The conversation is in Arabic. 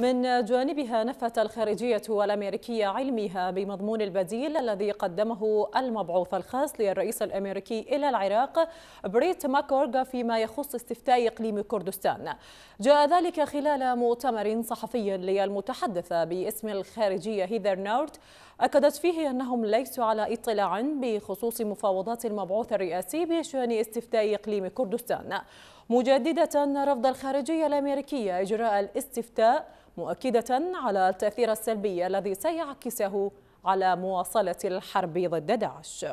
من جانبها نفت الخارجية الأمريكية علمها بمضمون البديل الذي قدمه المبعوث الخاص للرئيس الأمريكي إلى العراق بريت ماكورغا فيما يخص استفتاء إقليم كردستان جاء ذلك خلال مؤتمر صحفي للمتحدثة باسم الخارجية هيدر نورت أكدت فيه أنهم ليسوا على اطلاع بخصوص مفاوضات المبعوث الرئاسي بشأن استفتاء إقليم كردستان مجددة رفض الخارجية الأمريكية إجراء الاستفتاء مؤكدة على التأثير السلبي الذي سيعكسه على مواصلة الحرب ضد داعش